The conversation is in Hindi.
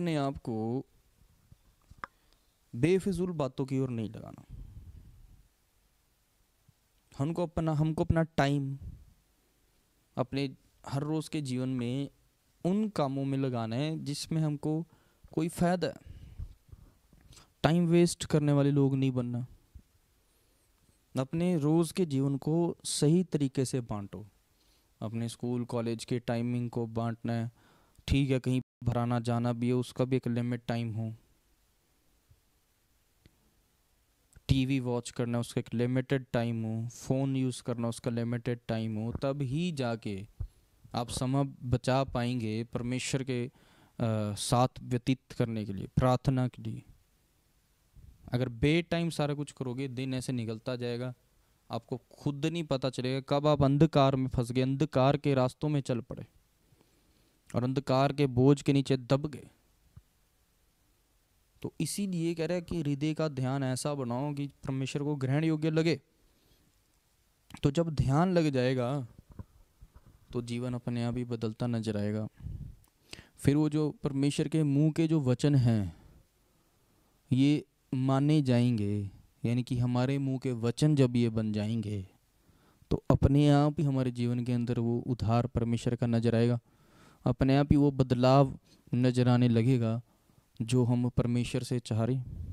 अपने आप को बेफिजूल बातों की ओर नहीं लगाना हमको अपना हमको अपना टाइम अपने हर रोज़ के जीवन में उन कामों में लगाना है जिसमें हमको कोई फ़ायदा है टाइम वेस्ट करने वाले लोग नहीं बनना अपने रोज़ के जीवन को सही तरीके से बांटो अपने स्कूल कॉलेज के टाइमिंग को बांटना है ठीक है कहीं भराना जाना भी है उसका भी एक लिमिट टाइम हो टीवी वॉच करना उसका एक लिमिटेड टाइम हो फ़ोन यूज़ करना उसका लिमिटेड टाइम हो तब ही जाके आप समय बचा पाएंगे परमेश्वर के आ, साथ व्यतीत करने के लिए प्रार्थना के लिए अगर बे टाइम सारा कुछ करोगे दिन ऐसे निकलता जाएगा आपको खुद नहीं पता चलेगा कब आप अंधकार में फंस गए अंधकार के रास्तों में चल पड़े और अंधकार के बोझ के नीचे दब गए तो इसीलिए कह रहे हैं कि हृदय का ध्यान ऐसा बनाओ कि परमेश्वर को ग्रहण योग्य लगे तो जब ध्यान लग जाएगा तो जीवन अपने आप ही बदलता नजर आएगा फिर वो जो परमेश्वर के मुंह के जो वचन हैं ये माने जाएंगे यानी कि हमारे मुंह के वचन जब ये बन जाएंगे तो अपने आप ही हमारे जीवन के अंदर वो उधार परमेश्वर का नजर आएगा अपने आप ही वो बदलाव नजर आने लगेगा जो हम परमेश्वर से चाह रहे